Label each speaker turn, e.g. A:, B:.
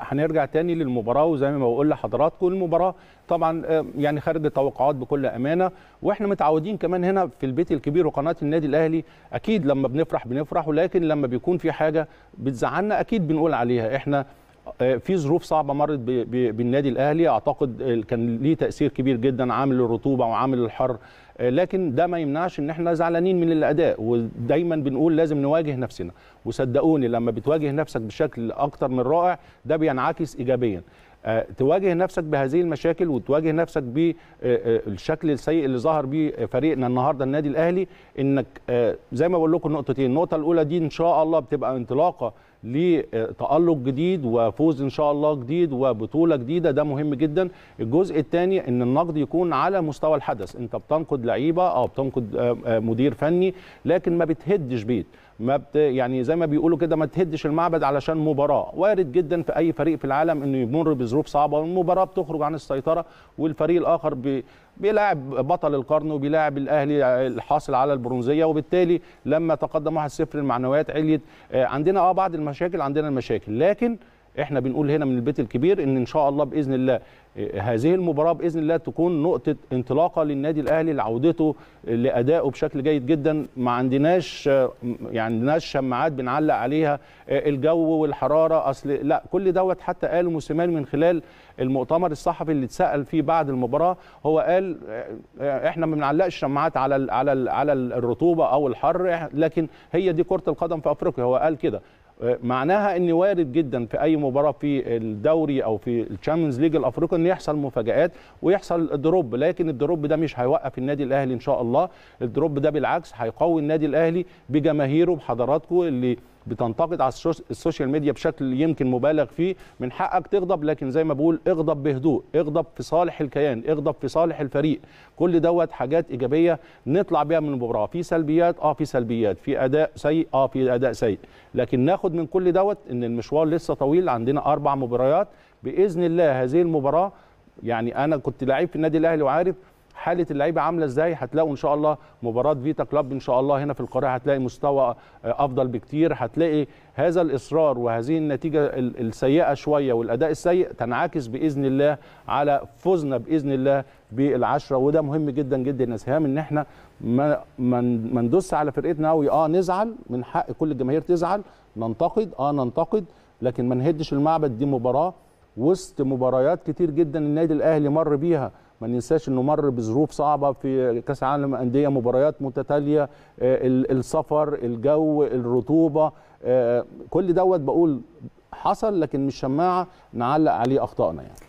A: هنرجع تاني للمباراه وزي ما بقول لحضراتكم المباراه طبعا آه، يعني خارج التوقعات بكل امانه واحنا متعودين كمان هنا في البيت الكبير وقناه النادي الاهلي اكيد لما بنفرح بنفرح ولكن لما بيكون في حاجه بتزعلنا اكيد بنقول عليها احنا آه، في ظروف صعبه مرت بالنادي الاهلي اعتقد كان ليه تاثير كبير جدا عامل الرطوبه وعامل الحر آه، لكن ده ما يمنعش ان احنا زعلانين من الاداء ودايما بنقول لازم نواجه نفسنا وصدقوني لما بتواجه نفسك بشكل اكتر من رائع ده بينعكس ايجابيا آه، تواجه نفسك بهذه المشاكل وتواجه نفسك بالشكل السيء اللي ظهر بيه فريقنا النهارده النادي الاهلي انك زي ما بقول لكم نقطتين النقطه الاولى دي ان شاء الله بتبقى انطلاقه لتألق جديد وفوز إن شاء الله جديد وبطولة جديدة ده مهم جدا الجزء الثاني أن النقد يكون على مستوى الحدث أنت بتنقد لعيبة أو بتنقد آه، آه، مدير فني لكن ما بتهدش بيت ما بت يعني زي ما بيقولوا كده ما تهدش المعبد علشان مباراه وارد جدا في اي فريق في العالم انه يمر بظروف صعبه والمباراه بتخرج عن السيطره والفريق الاخر بي بيلاعب بطل القرن وبيلاعب الاهلي آه، الحاصل على البرونزيه وبالتالي لما تقدم 1-0 المعنويات عليت عندنا اه بعض مشاكل عندنا المشاكل لكن احنا بنقول هنا من البيت الكبير ان ان شاء الله باذن الله آه، هذه المباراه باذن الله تكون نقطه انطلاقه للنادي الاهلي لعودته لادائه بشكل جيد جدا ما عندناش آه، يعني عندناش شماعات بنعلق عليها آه، الجو والحراره اصل لا كل دوت حتى قاله موسيماني من خلال المؤتمر الصحفي اللي اتسال فيه بعد المباراه هو قال احنا ما بنعلقش شماعات على على على الرطوبه او الحر لكن هي دي كره القدم في افريقيا هو قال كده معناها ان وارد جدا في اي مباراه في الدوري او في الشامبيونز ليج الافريقي ان يحصل مفاجات ويحصل دروب لكن الدروب ده مش هيوقف النادي الاهلي ان شاء الله الدروب ده بالعكس هيقوي النادي الاهلي بجماهيره بحضراتكم اللي بتنتقد على السوشيال ميديا بشكل يمكن مبالغ فيه من حقك تغضب لكن زي ما بقول اغضب بهدوء اغضب في صالح الكيان اغضب في صالح الفريق كل دوت حاجات ايجابيه نطلع بيها من المباراه في سلبيات اه في سلبيات في اداء سيء اه في اداء سيء لكن ناخد من كل دوت ان المشوار لسه طويل عندنا اربع مباريات باذن الله هذه المباراه يعني انا كنت لعيب في النادي الاهلي وعارف حاله اللعيبه عامله ازاي هتلاقوا ان شاء الله مباراه فيتا كلاب ان شاء الله هنا في القاهره هتلاقي مستوى آه، افضل بكتير هتلاقي هذا الاصرار وهذه النتيجه السيئه شويه والاداء السيء تنعكس باذن الله على فوزنا باذن الله بالعشره وده مهم جدا جدا يا سهام ان احنا ما ما ندوس على فرقتنا قوي اه نزعل من حق كل الجماهير تزعل ننتقد اه ننتقد لكن ما نهدش المعبد دي مباراه وسط مباريات كتير جدا النادي الاهلي مر بيها ما ننساش انه مر بظروف صعبه في كاس عالم انديه مباريات متتاليه آه، السفر الجو الرطوبه آه، كل دوت بقول حصل لكن مش شماعه نعلق عليه اخطائنا يعني